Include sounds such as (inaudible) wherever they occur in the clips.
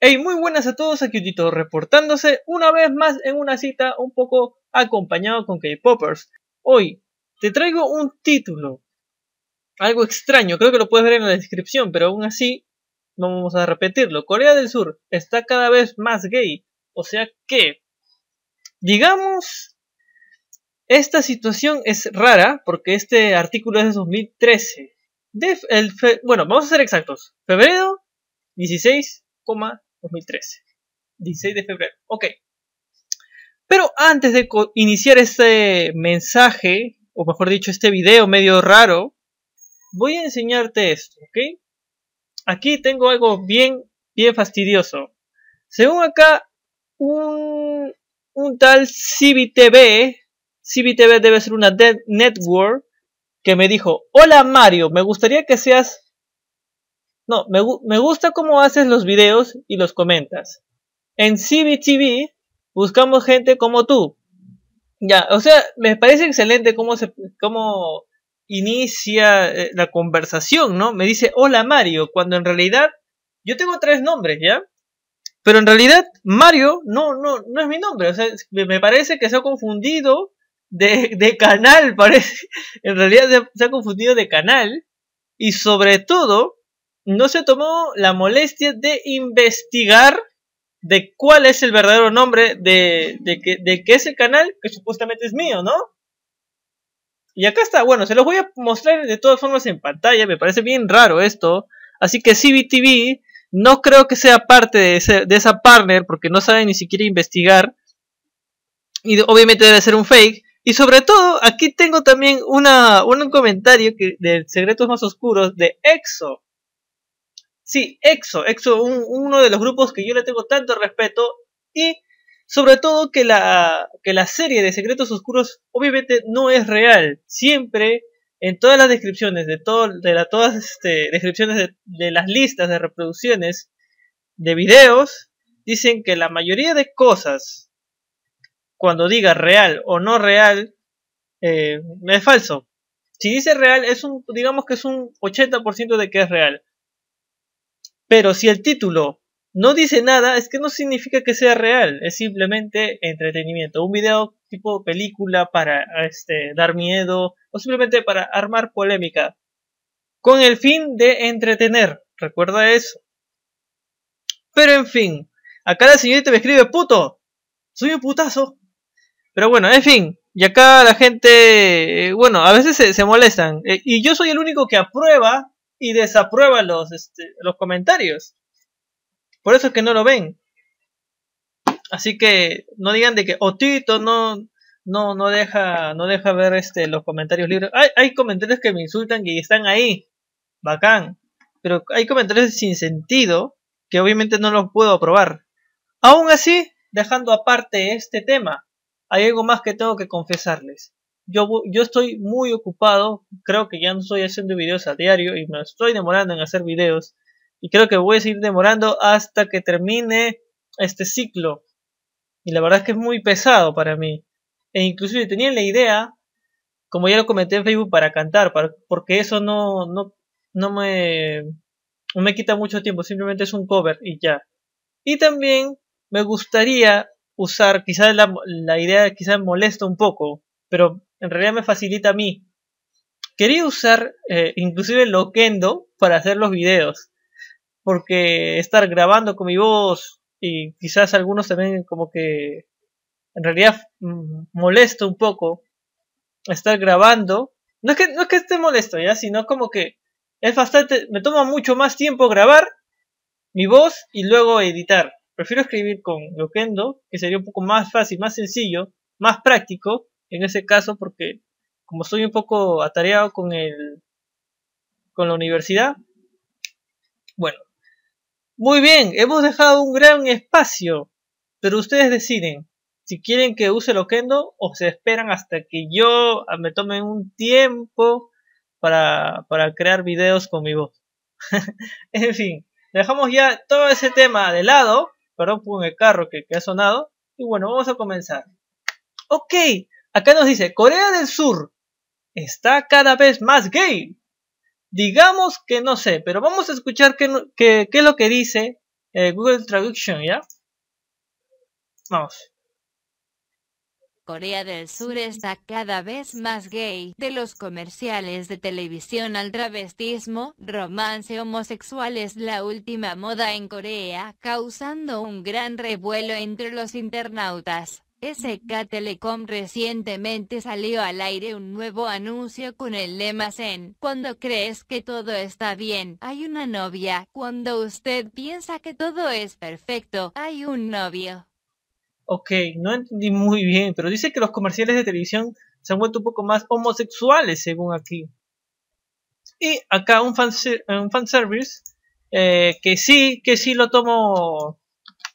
Hey, muy buenas a todos, aquí Utito reportándose una vez más en una cita un poco acompañado con K-Poppers. Hoy te traigo un título, algo extraño, creo que lo puedes ver en la descripción, pero aún así no vamos a repetirlo. Corea del Sur está cada vez más gay, o sea que, digamos, esta situación es rara porque este artículo es de 2013. bueno, vamos a ser exactos, febrero 16 2013. 16 de febrero. Ok. Pero antes de iniciar este mensaje, o mejor dicho, este video medio raro, voy a enseñarte esto, ¿ok? Aquí tengo algo bien, bien fastidioso. Según acá, un, tal CBTV, CBTV debe ser una dead network, que me dijo, hola Mario, me gustaría que seas no, me, gusta cómo haces los videos y los comentas. En CBTV buscamos gente como tú. Ya, o sea, me parece excelente cómo, se, cómo inicia eh, la conversación, ¿no? Me dice, hola Mario, cuando en realidad yo tengo tres nombres, ¿ya? Pero en realidad Mario no, no, no es mi nombre. O sea, me parece que se ha confundido de, (laughs) canal, (laughs) parece. En realidad se ha confundido de canal. Y sobre todo, no se tomó la molestia de investigar de cuál es el verdadero nombre de, de, que, es el canal que supuestamente es mío, ¿no? Y acá está, bueno, se los voy a mostrar de todas formas en pantalla, me parece bien raro esto. Así que CBTV no creo que sea parte de, esa partner porque no sabe ni siquiera investigar. Y obviamente debe ser un fake. Y sobre todo, aquí tengo también una, un comentario que, de Secretos Más Oscuros de EXO. Sí, EXO, EXO, uno de los grupos que yo le tengo tanto respeto y sobre todo que la, que la serie de Secretos Oscuros obviamente no es real. Siempre en todas las descripciones, de, todo, de todas este, descripciones de, las listas de reproducciones de videos, dicen que la mayoría de cosas, cuando diga real o no real, eh, es falso. Si dice real, es un, digamos que es un 80% de que es real. Pero si el título no dice nada, es que no significa que sea real, es simplemente entretenimiento. Un video tipo película para este, dar miedo o simplemente para armar polémica. Con el fin de entretener, recuerda eso. Pero en fin, acá la señorita me escribe puto. Soy un putazo. Pero bueno, en fin, y acá la gente, eh, bueno, a veces se, molestan. Eh, y yo soy el único que aprueba y desaprueba los, este, los comentarios. Por eso es que no lo ven. Así que no digan de que Otito oh, no, no, no deja, no deja ver este, los comentarios libres. Hay, hay comentarios que me insultan y están ahí. Bacán. Pero hay comentarios sin sentido que obviamente no los puedo aprobar. Aún así, dejando aparte este tema, hay algo más que tengo que confesarles yo, yo estoy muy ocupado, creo que ya no estoy haciendo videos a diario y me estoy demorando en hacer videos y creo que voy a seguir demorando hasta que termine este ciclo. Y la verdad es que es muy pesado para mí. E inclusive tenía la idea, como ya lo comenté en Facebook, para cantar, porque eso no, no, no me, no me quita mucho tiempo, simplemente es un cover y ya. Y también me gustaría usar, quizás la, la idea quizás molesta un poco, pero en realidad me facilita a mí. Quería usar eh, inclusive Loquendo para hacer los videos, porque estar grabando con mi voz y quizás algunos también como que en realidad mm, molesto un poco estar grabando. No es que, no es que esté molesto ya, sino como que es bastante, me toma mucho más tiempo grabar mi voz y luego editar. Prefiero escribir con Loquendo, que sería un poco más fácil, más sencillo, más práctico en ese caso porque como estoy un poco atareado con el con la universidad. Bueno, muy bien, hemos dejado un gran espacio, pero ustedes deciden si quieren que use loquendo o se esperan hasta que yo ah, me tome un tiempo para, crear videos con mi voz. (laughs) en fin, dejamos ya todo ese tema de lado, perdón por el carro que, que ha sonado, y bueno, vamos a comenzar. Ok, Acá nos dice, Corea del Sur está cada vez más gay. Digamos que no sé, pero vamos a escuchar qué, es lo que dice eh, Google Traduction, ¿ya? Vamos. Corea del Sur está cada vez más gay. De los comerciales de televisión al travestismo, romance homosexual es la última moda en Corea, causando un gran revuelo entre los internautas. SK Telecom recientemente salió al aire un nuevo anuncio con el lema Zen. Cuando crees que todo está bien, hay una novia. Cuando usted piensa que todo es perfecto, hay un novio. Ok, no entendí muy bien, pero dice que los comerciales de televisión se han vuelto un poco más homosexuales, según aquí. Y acá un, fanservice un eh, que sí, que sí lo tomo,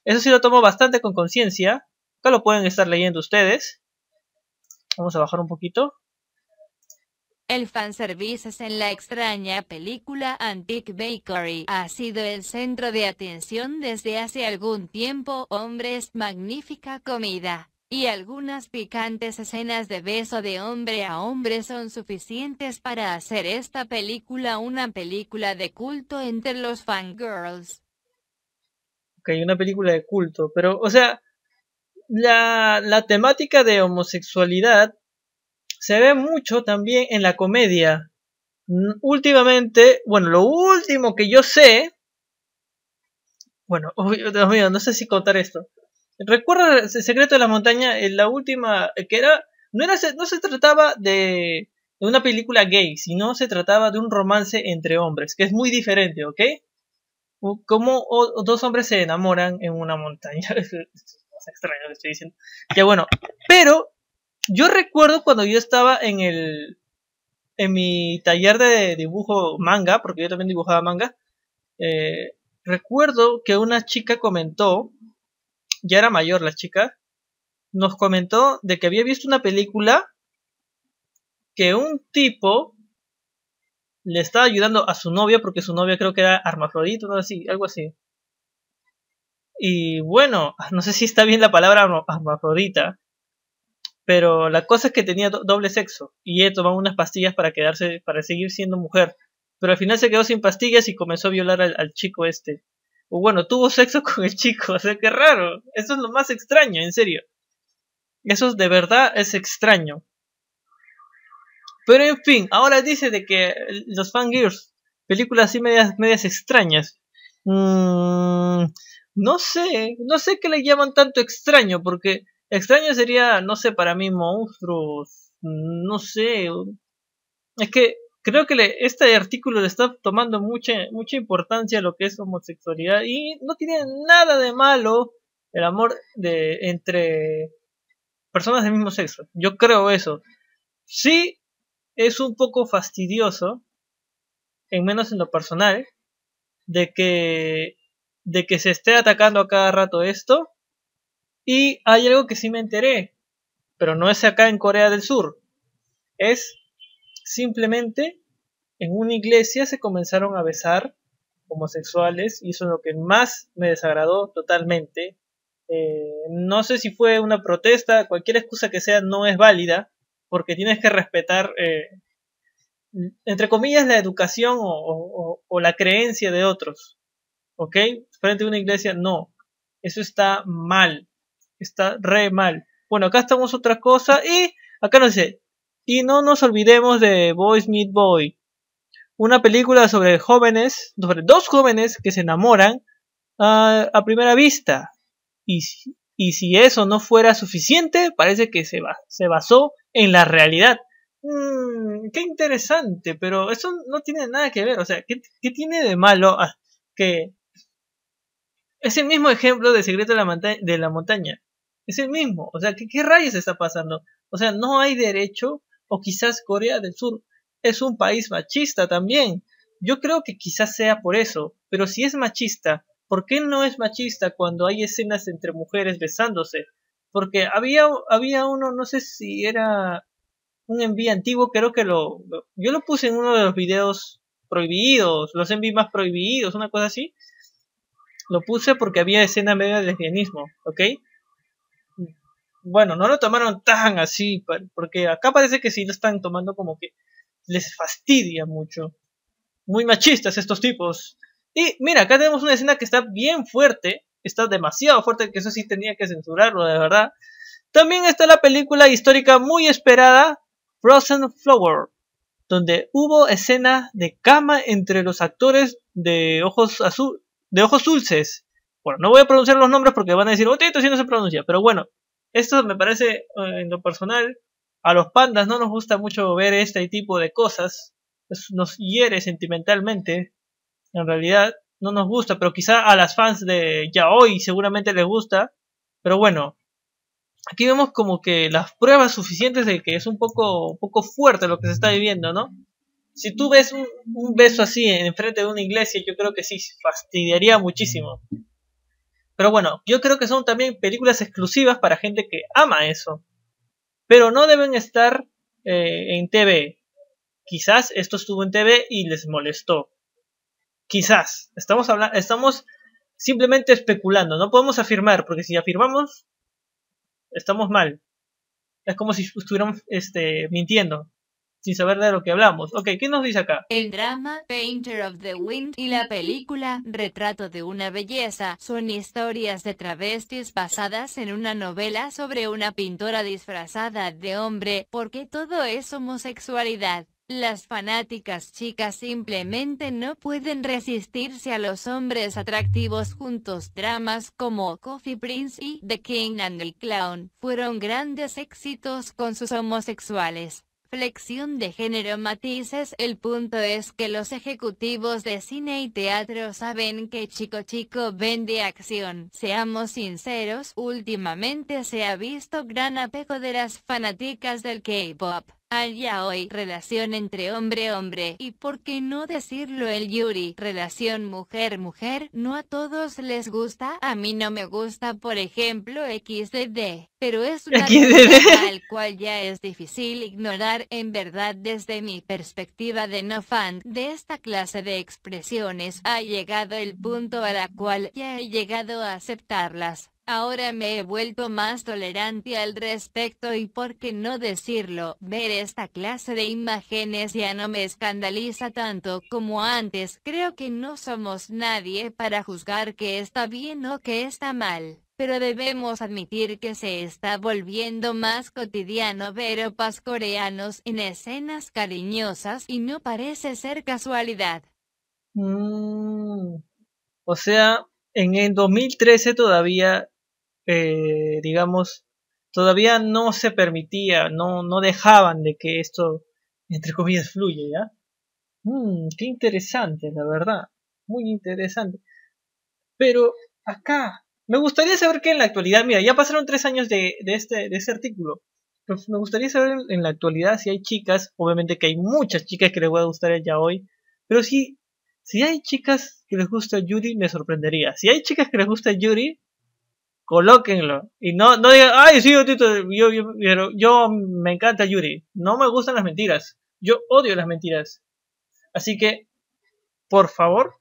eso sí lo tomo bastante con conciencia Acá lo pueden estar leyendo ustedes. Vamos a bajar un poquito. El fanservices en la extraña película Antique Bakery ha sido el centro de atención desde hace algún tiempo. Hombres, magnífica comida. Y algunas picantes escenas de beso de hombre a hombre son suficientes para hacer esta película una película de culto entre los fangirls. Ok, una película de culto, pero, o sea, la, temática de homosexualidad se ve mucho también en la comedia. Mm, últimamente, bueno, lo último que yo sé, bueno, (laughs) no sé si contar esto. Recuerda el secreto de la montaña? Eh, la última eh, que era no era no se trataba de, una película gay, sino se trataba de un romance entre hombres, que es muy diferente, ¿ok? Como dos hombres se enamoran en una montaña. (laughs) extraño lo que estoy diciendo. Ya bueno, pero yo recuerdo cuando yo estaba en el en mi taller de dibujo manga, porque yo también dibujaba manga, eh, recuerdo que una chica comentó, ya era mayor la chica, nos comentó de que había visto una película que un tipo le estaba ayudando a su novia, porque su novia creo que era armafrodito, no así, algo así. Y bueno, no sé si está bien la palabra amafrodita, pero la cosa es que tenía doble sexo y he tomaba unas pastillas para quedarse, para seguir siendo mujer. Pero al final se quedó sin pastillas y comenzó a violar al, chico este. O bueno, tuvo sexo con el chico, o sea, qué raro. Eso es lo más extraño, en serio. Eso de verdad es extraño. Pero en fin, ahora dice de que los fangirls, películas así medias, medias extrañas. Mm, no sé, no sé qué le llaman tanto extraño, porque extraño sería, no sé, para mí monstruos, no sé. Es que creo que este artículo le está tomando mucha, mucha importancia a lo que es homosexualidad y no tiene nada de malo el amor de entre personas del mismo sexo. Yo creo eso. Sí es un poco fastidioso, en menos en lo personal, de que de que se esté atacando a cada rato esto. Y hay algo que sí me enteré, pero no es acá en Corea del Sur. Es simplemente en una iglesia se comenzaron a besar homosexuales y eso es lo que más me desagradó totalmente. Eh, no sé si fue una protesta, cualquier excusa que sea no es válida porque tienes que respetar, eh, entre comillas, la educación o la creencia de otros. ¿ok? Frente a una iglesia, no. Eso está mal. Está re mal. Bueno, acá estamos otra cosa y acá no sé. Y no nos olvidemos de Boys Meet Boy. Una película sobre jóvenes, sobre dos jóvenes que se enamoran ah, a primera vista. Y si, eso no fuera suficiente, parece que se, basó en la realidad. Mm, qué interesante, pero eso no tiene nada que ver. O sea, ¿qué, qué tiene de malo que es el mismo ejemplo de Secreto de la, de la Montaña. Es el mismo. O sea, ¿qué, ¿qué, rayos está pasando? O sea, no hay derecho, o quizás Corea del Sur es un país machista también. Yo creo que quizás sea por eso, pero si es machista, ¿por qué no es machista cuando hay escenas entre mujeres besándose? Porque había, había uno, no sé si era un envío antiguo, creo que lo... Yo lo puse en uno de los videos prohibidos, los envíos más prohibidos, una cosa así, lo puse porque había escena media de lesbianismo, ¿ok? Bueno, no lo tomaron tan así, porque acá parece que sí lo están tomando como que les fastidia mucho. Muy machistas estos tipos. Y mira, acá tenemos una escena que está bien fuerte, está demasiado fuerte, que eso sí tenía que censurarlo, de verdad. También está la película histórica muy esperada, Frozen Flower, donde hubo escena de cama entre los actores de ojos azul, de ojos dulces. Bueno, no voy a pronunciar los nombres porque van a decir, oh, esto sí no se pronuncia. Pero bueno, esto me parece, eh, en lo personal, a los pandas no nos gusta mucho ver este tipo de cosas. Nos hiere sentimentalmente. En realidad, no nos gusta, pero quizá a las fans de ya hoy seguramente les gusta. Pero bueno, aquí vemos como que las pruebas suficientes de que es un poco, un poco fuerte lo que se está viviendo, ¿no? Si tú ves un, beso así enfrente de una iglesia, yo creo que sí, fastidiaría muchísimo. Pero bueno, yo creo que son también películas exclusivas para gente que ama eso. Pero no deben estar eh, en TV. Quizás esto estuvo en TV y les molestó. Quizás. Estamos, hablando, estamos simplemente especulando. No podemos afirmar, porque si afirmamos, estamos mal. Es como si estuviéramos este, mintiendo sin saber de lo que hablamos. Ok, ¿qué nos dice acá? El drama Painter of the Wind y la película Retrato de una belleza son historias de travestis basadas en una novela sobre una pintora disfrazada de hombre, porque todo es homosexualidad. Las fanáticas chicas simplemente no pueden resistirse a los hombres atractivos juntos. Dramas como Coffee Prince y The King and the Clown fueron grandes éxitos con sus homosexuales. Reflexión de género matices. El punto es que los ejecutivos de cine y teatro saben que Chico Chico vende acción. Seamos sinceros, últimamente se ha visto gran apego de las fanáticas del K-pop ya hoy relación entre hombre-hombre, y por qué no decirlo el yuri, relación mujer-mujer, no a todos les gusta, a mí no me gusta por ejemplo XDD, pero es una cosa al cual ya es difícil ignorar en verdad desde mi perspectiva de no fan de esta clase de expresiones, ha llegado el punto a la cual ya he llegado a aceptarlas. Ahora me he vuelto más tolerante al respecto y por qué no decirlo, ver esta clase de imágenes ya no me escandaliza tanto como antes. Creo que no somos nadie para juzgar que está bien o que está mal, pero debemos admitir que se está volviendo más cotidiano ver opas coreanos en escenas cariñosas y no parece ser casualidad. Mm. O sea, en el 2013 todavía eh, digamos, todavía no se permitía, no, no dejaban de que esto, entre comillas, fluya, ¿ya? Mm, qué interesante, la verdad. Muy interesante. Pero acá, me gustaría saber que en la actualidad, mira, ya pasaron tres años de, este, de este artículo. me gustaría saber en la actualidad si hay chicas, obviamente que hay muchas chicas que les va a gustar ella hoy, pero si, si hay chicas que les gusta Yuri, me sorprendería. Si hay chicas que les gusta Yuri, colóquenlo. Y no, digan, ay, sí, yo, yo, yo me encanta Yuri. No me gustan las mentiras. Yo odio las mentiras. Así que, por favor,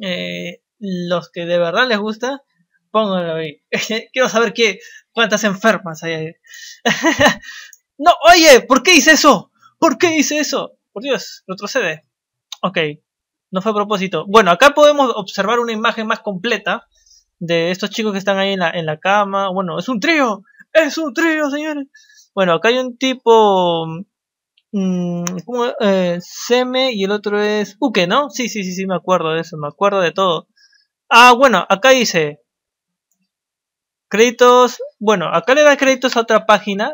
eh, los que de verdad les gusta, pónganlo ahí. (laughs) Quiero saber qué, cuántas enfermas hay ahí. (laughs) no, oye, ¿por qué hice eso? ¿Por qué hice eso? Por Dios, retrocede. Ok, no fue a propósito. Bueno, acá podemos observar una imagen más completa de estos chicos que están ahí en la, en la cama. Bueno, es un trío, es un trío, señores. Bueno, acá hay un tipo. Mmm, como, eh, Seme y el otro es Uke, ¿no? Sí, sí, sí, sí, me acuerdo de eso, me acuerdo de todo. Ah, bueno, acá dice. Créditos. Bueno, acá le da créditos a otra página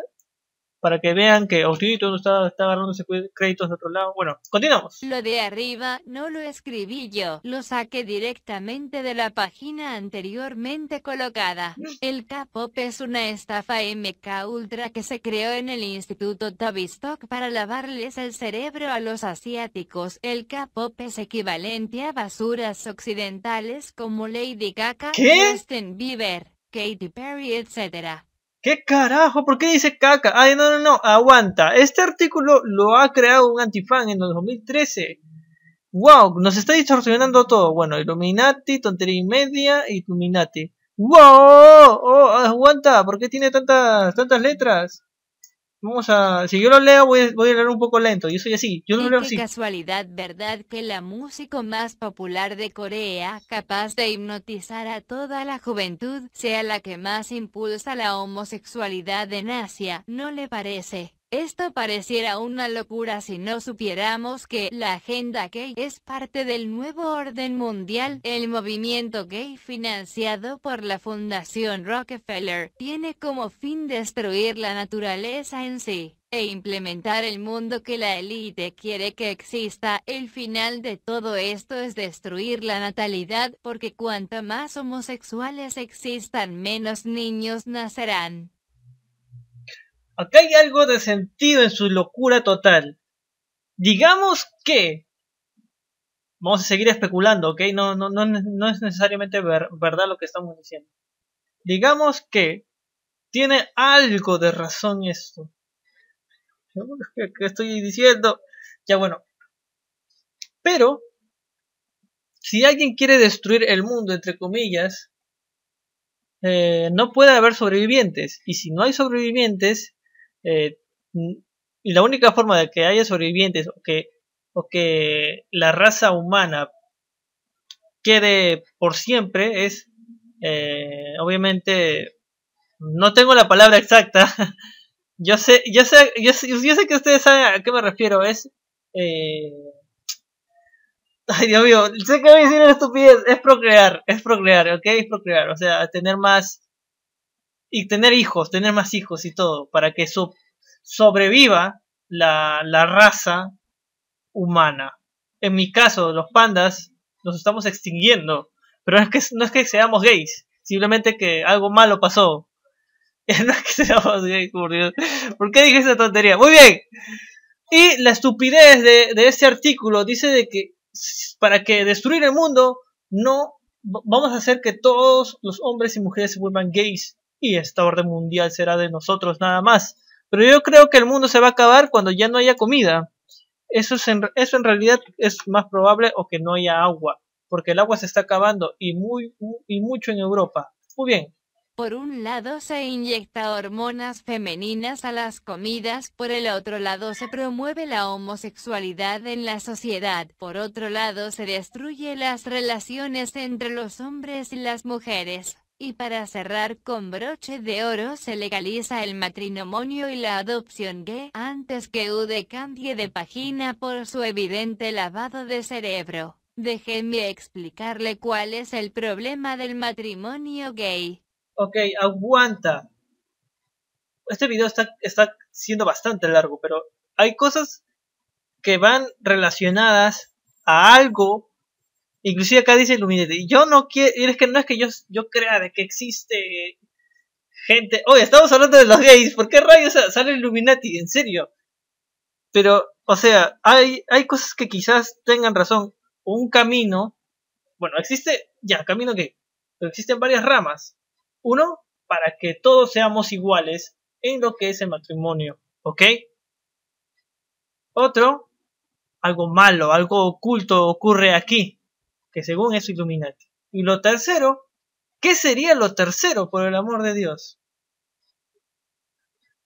para que vean que y está, está agarrándose créditos de otro lado. Bueno, continuamos. Lo de arriba no lo escribí yo, lo saqué directamente de la página anteriormente colocada. Mm. El K-Pop es una estafa MK Ultra que se creó en el Instituto Tavistock para lavarles el cerebro a los asiáticos. El K-Pop es equivalente a basuras occidentales como Lady Gaga, Justin Bieber, Katy Perry, etc. ¿Qué carajo? ¿Por qué dice caca? Ay, no, no, no, aguanta. Este artículo lo ha creado un antifan en el 2013. ¡Wow! Nos está distorsionando todo. Bueno, Illuminati, tontería y media, Illuminati. ¡Wow! Oh, ¡Aguanta! ¿Por qué tiene tantas, tantas letras? Vamos a, si yo lo leo, voy, a leer un poco lento. Yo soy así. Yo casualidad, ¿verdad? Que la música más popular de Corea, capaz de hipnotizar a toda la juventud, sea la que más impulsa la homosexualidad en Asia, ¿no le parece? Esto pareciera una locura si no supiéramos que la agenda gay es parte del nuevo orden mundial. El movimiento gay financiado por la Fundación Rockefeller tiene como fin destruir la naturaleza en sí e implementar el mundo que la élite quiere que exista. El final de todo esto es destruir la natalidad porque cuanto más homosexuales existan menos niños nacerán. Acá hay algo de sentido en su locura total. Digamos que... Vamos a seguir especulando, ¿ok? No, es necesariamente verdad lo que estamos diciendo. Digamos que tiene algo de razón esto. ¿Qué estoy diciendo? Ya bueno. Pero, si alguien quiere destruir el mundo, entre comillas, eh, no puede haber sobrevivientes. Y si no hay sobrevivientes, eh, y la única forma de que haya sobrevivientes o que, que la raza humana quede por siempre es, eh, obviamente, no tengo la palabra exacta. (laughs) yo, sé, yo, sé, yo sé, que ustedes saben a qué me refiero. Es, eh, ay Dios mío, sé que voy a estupidez. Es procrear, es procrear, ¿ok? Es procrear, o sea, tener más, y tener hijos, tener más hijos y todo, para que sobreviva la, raza humana. En mi caso, los pandas nos estamos extinguiendo, pero no es que, no es que seamos gays, simplemente que algo malo pasó. (laughs) No es que seamos gays, por Dios. ¿Por qué dije esa tontería? Muy bien. Y la estupidez de, de este artículo dice de que para que destruir el mundo no vamos a hacer que todos los hombres y mujeres se vuelvan gays y esta orden mundial será de nosotros nada más. Pero yo creo que el mundo se va a acabar cuando ya no haya comida. Eso, es en, eso en realidad es más probable o que no haya agua, porque el agua se está acabando y, muy, mucho en Europa. Muy bien, por un lado se inyecta hormonas femeninas a las comidas, por el otro lado se promueve la homosexualidad en la sociedad, por otro lado se destruye las relaciones entre los hombres y las mujeres. Y para cerrar con broche de oro se legaliza el matrimonio y la adopción gay antes que Ude cambie de página por su evidente lavado de cerebro. Déjenme explicarle cuál es el problema del matrimonio gay. Ok, aguanta. Este video está, está siendo bastante largo, pero hay cosas que van relacionadas a algo Inclusive acá dice Illuminati. Yo no quiero. Es que no es que yo, yo crea de que existe gente. Oye, estamos hablando de los gays. ¿Por qué rayos sale Illuminati? En serio. Pero, o sea, hay, hay cosas que quizás tengan razón. Un camino. Bueno, existe. Ya, camino gay. Pero existen varias ramas. Uno, para que todos seamos iguales en lo que es el matrimonio. ¿Ok? Otro, algo malo, algo oculto ocurre aquí que según eso iluminate Y lo tercero, ¿qué sería lo tercero, por el amor de Dios?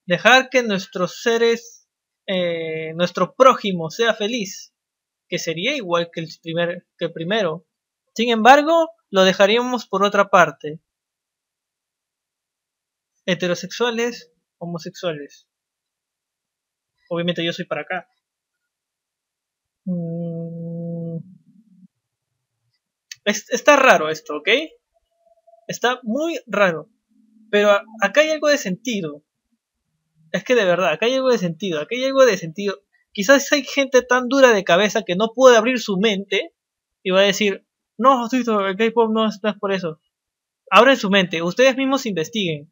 Dejar que nuestros seres, eh, nuestro prójimo sea feliz, que sería igual que el, primer, que primero. Sin embargo, lo dejaríamos por otra parte. Heterosexuales, homosexuales. Obviamente yo soy para acá. Mm, está raro esto, ¿ok? Está muy raro. Pero acá hay algo de sentido. Es que de verdad, acá hay algo de sentido, acá hay algo de sentido. Quizás hay gente tan dura de cabeza que no puede abrir su mente y va a decir, no, Tito, el K-Pop no, estás por eso. Abren su mente, ustedes mismos investiguen.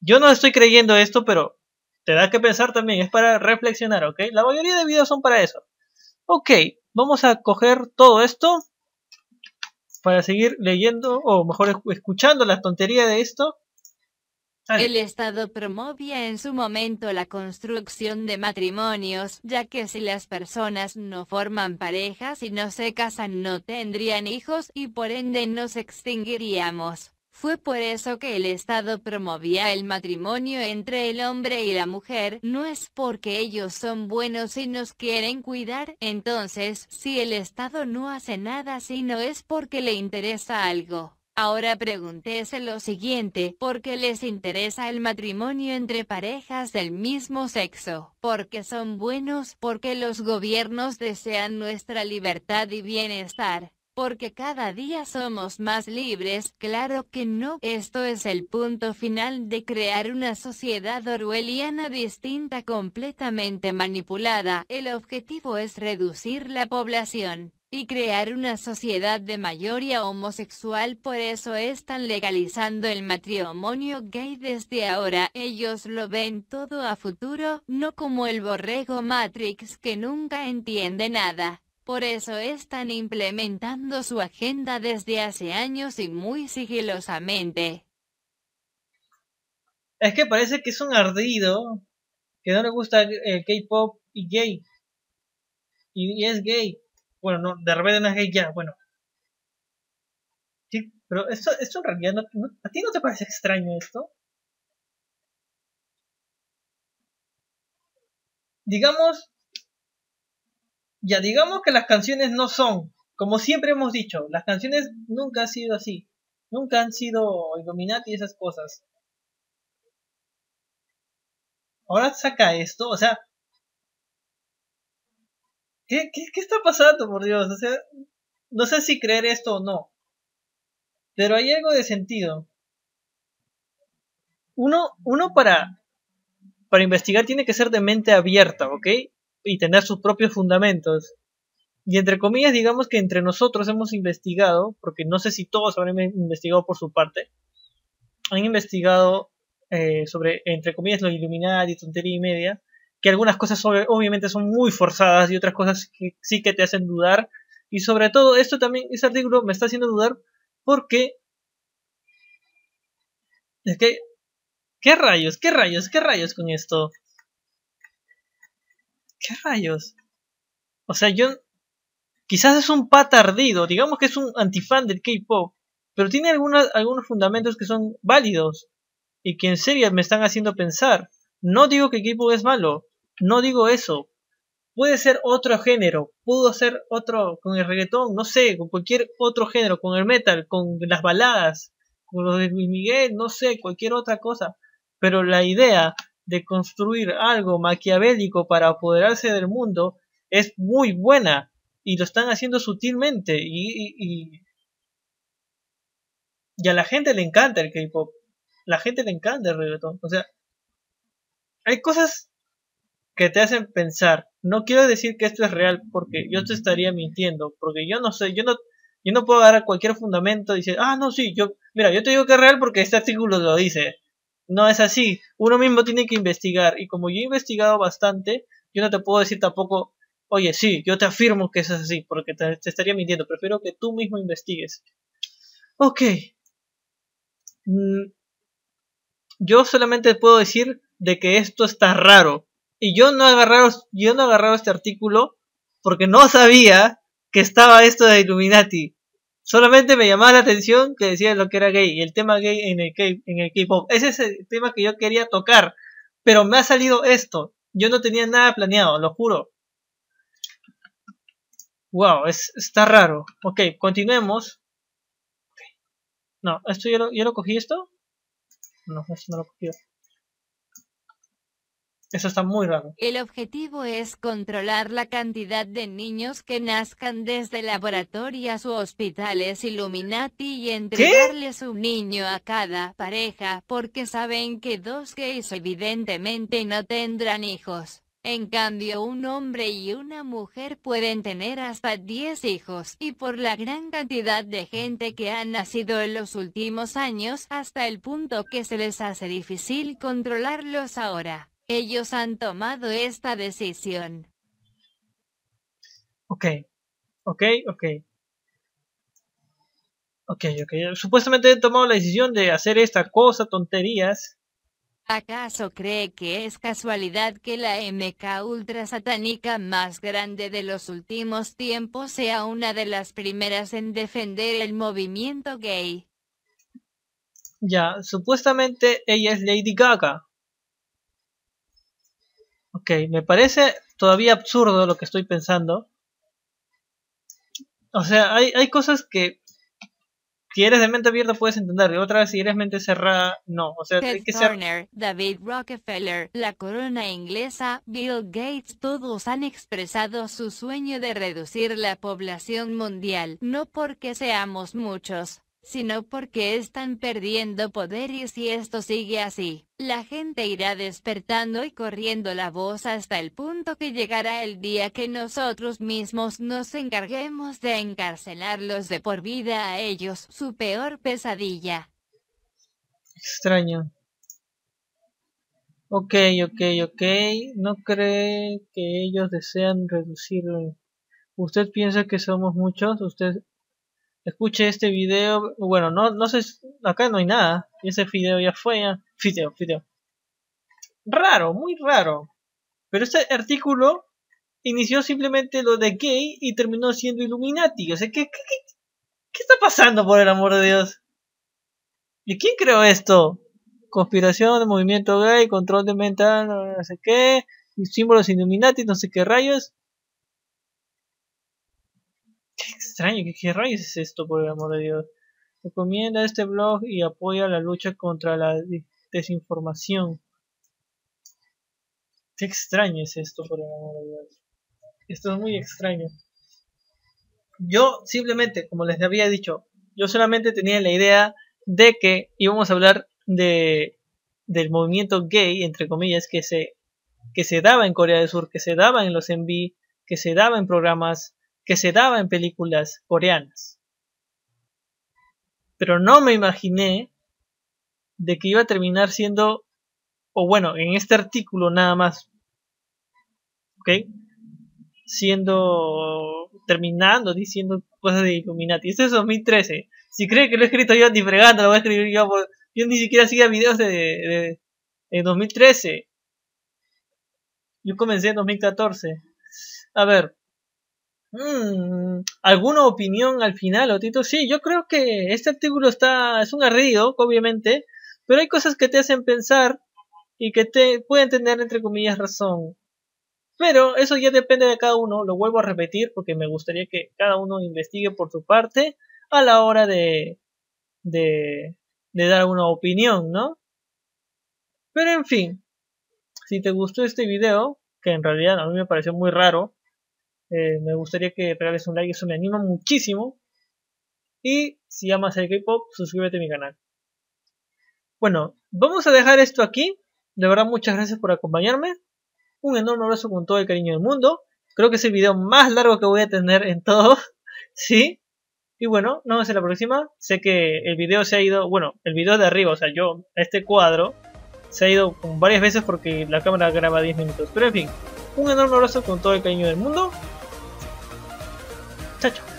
Yo no estoy creyendo esto, pero te da que pensar también, es para reflexionar, ¿ok? La mayoría de videos son para eso. Ok, vamos a coger todo esto para seguir leyendo o mejor escuchando la tontería de esto. Ah. El Estado promovía en su momento la construcción de matrimonios, ya que si las personas no forman parejas y no se casan no tendrían hijos y por ende nos extinguiríamos. Fue por eso que el Estado promovía el matrimonio entre el hombre y la mujer, no es porque ellos son buenos y nos quieren cuidar, entonces, si el Estado no hace nada sino es porque le interesa algo. Ahora pregúntese lo siguiente, ¿por qué les interesa el matrimonio entre parejas del mismo sexo? ¿Porque son buenos? ¿Porque los gobiernos desean nuestra libertad y bienestar? porque cada día somos más libres. Claro que no, esto es el punto final de crear una sociedad orwelliana distinta completamente manipulada. El objetivo es reducir la población y crear una sociedad de mayoría homosexual por eso están legalizando el matrimonio gay desde ahora ellos lo ven todo a futuro, no como el borrego Matrix que nunca entiende nada. Por eso están implementando su agenda desde hace años y muy sigilosamente. Es que parece que es un ardido que no le gusta el K-pop y gay. Y, es gay. Bueno, no, de repente no es gay ya, bueno. Sí, pero esto, esto en realidad, no, ¿a ti no te parece extraño esto? Digamos, ya digamos que las canciones no son, como siempre hemos dicho, las canciones nunca han sido así, nunca han sido Illuminati y esas cosas. Ahora saca esto, o sea, ¿qué, está pasando, por Dios? O sea, no sé si creer esto o no, pero hay algo de sentido. Uno, uno para, para investigar tiene que ser de mente abierta, ¿ok? y tener sus propios fundamentos. Y entre comillas, digamos que entre nosotros hemos investigado, porque no sé si todos habrán investigado por su parte, han investigado eh, sobre, entre comillas, los y tontería y media, que algunas cosas obviamente son muy forzadas y otras cosas sí que te hacen dudar. Y sobre todo, esto también, ese artículo me está haciendo dudar porque... Es que... ¿Qué rayos? ¿Qué rayos? ¿Qué rayos con esto? ¿Qué rayos? O sea, yo. Quizás es un patardido digamos que es un antifan del K-pop, pero tiene algunas, algunos fundamentos que son válidos y que en serio me están haciendo pensar. No digo que K-pop es malo, no digo eso. Puede ser otro género, pudo ser otro con el reggaetón, no sé, con cualquier otro género, con el metal, con las baladas, con los de Luis Miguel, no sé, cualquier otra cosa. Pero la idea de construir algo maquiavélico para apoderarse del mundo es muy buena y lo están haciendo sutilmente y, y, y, a la gente le encanta el K-pop, la gente le encanta el reggaetón, o sea, hay cosas que te hacen pensar. No quiero decir que esto es real porque yo te estaría mintiendo, porque yo no sé, yo no, yo no puedo dar cualquier fundamento y decir, ah, no, sí, yo, mira, yo te digo que es real porque este artículo lo dice. No es así. Uno mismo tiene que investigar. Y como yo he investigado bastante, yo no te puedo decir tampoco, oye, sí, yo te afirmo que eso es así, porque te, estaría mintiendo. Prefiero que tú mismo investigues. Ok. Mm, yo solamente puedo decir de que esto está raro. Y yo no agarraros. yo no he este artículo porque no sabía que estaba esto de Illuminati. Solamente me llamaba la atención que decía lo que era gay y el tema gay en el, en el K-pop. Ese es el tema que yo quería tocar. Pero me ha salido esto. Yo no tenía nada planeado, lo juro. Wow, es, está raro. Ok, continuemos. No, esto yo lo, yo lo cogí esto. No, esto no lo cogí. Eso está muy raro. El objetivo es controlar la cantidad de niños que nazcan desde laboratorios o hospitales Illuminati y entregarles un niño a cada pareja porque saben que dos gays evidentemente no tendrán hijos. En cambio, un hombre y una mujer pueden tener hasta 10 hijos, y por la gran cantidad de gente que ha nacido en los últimos años, hasta el punto que se les hace difícil controlarlos ahora. Ellos han tomado esta decisión. Ok, ok, ok. Ok, ok. Supuestamente he tomado la decisión de hacer esta cosa, tonterías. ¿Acaso cree que es casualidad que la MK ultra satánica más grande de los últimos tiempos sea una de las primeras en defender el movimiento gay? Ya, supuestamente ella es Lady Gaga. Ok, me parece todavía absurdo lo que estoy pensando. O sea, hay, cosas que si eres de mente abierta puedes entender, y otra vez si eres mente cerrada, no. O sea, que David Rockefeller, la corona inglesa, Bill Gates, todos han expresado su sueño de reducir la población mundial, no porque seamos muchos, sino porque están perdiendo poder y si esto sigue así, la gente irá despertando y corriendo la voz hasta el punto que llegará el día que nosotros mismos nos encarguemos de encarcelarlos de por vida a ellos, su peor pesadilla. Extraño. Ok, ok, ok. ¿No cree que ellos desean reducirlo? ¿Usted piensa que somos muchos? ¿Usted escuche este video. Bueno, no, no sé, acá no hay nada. Ese video ya fue, ya. Fideo, Raro, muy raro. Pero este artículo inició simplemente lo de gay y terminó siendo Illuminati. O sea, ¿qué, qué, está pasando, por el amor de Dios? ¿Y quién creó esto? Conspiración de movimiento gay, control de mental, no sé qué, símbolos Illuminati, no sé qué rayos. Qué extraño, qué, rayos es esto, por el amor de Dios. Recomienda este blog y apoya la lucha contra la desinformación. Qué extraño es esto, por el amor de Dios. Esto es muy extraño. Yo simplemente, como les había dicho, yo solamente tenía la idea de que íbamos a hablar de del movimiento gay, entre comillas, que se, que se daba en Corea del Sur, que se daba en los MV, que se daba en programas que se daba en películas coreanas. Pero no me imaginé de que iba a terminar siendo, o bueno, en este artículo nada más, ¿ok? Siendo, terminando, diciendo cosas de Illuminati. Esto es 2013. Si cree que lo he escrito yo ni fregando, lo voy a escribir yo. Pues, yo ni siquiera hacía videos de, de, de 2013. Yo comencé en 2014. A ver, Mm, ¿Alguna opinión al final, Otito? Sí, yo creo que este artículo está es un ardido, obviamente, pero hay cosas que te hacen pensar y que te pueden tener entre comillas razón. Pero eso ya depende de cada uno, lo vuelvo a repetir porque me gustaría que cada uno investigue por su parte a la hora de de, de dar una opinión, ¿no? Pero en fin, si te gustó este video, que en realidad a mí me pareció muy raro, eh, me gustaría que pegarles un like, eso me anima muchísimo. Y si amas el K-pop, suscríbete a mi canal. Bueno, vamos a dejar esto aquí. De verdad, muchas gracias por acompañarme. Un enorme abrazo con todo el cariño del mundo. Creo que es el video más largo que voy a tener en todo. (laughs) sí. Y bueno, nos vemos en la próxima. Sé que el video se ha ido, bueno, el video de arriba, o sea, yo, este cuadro, se ha ido varias veces porque la cámara graba 10 minutos. Pero en fin, un enorme abrazo con todo el cariño del mundo. 짜잔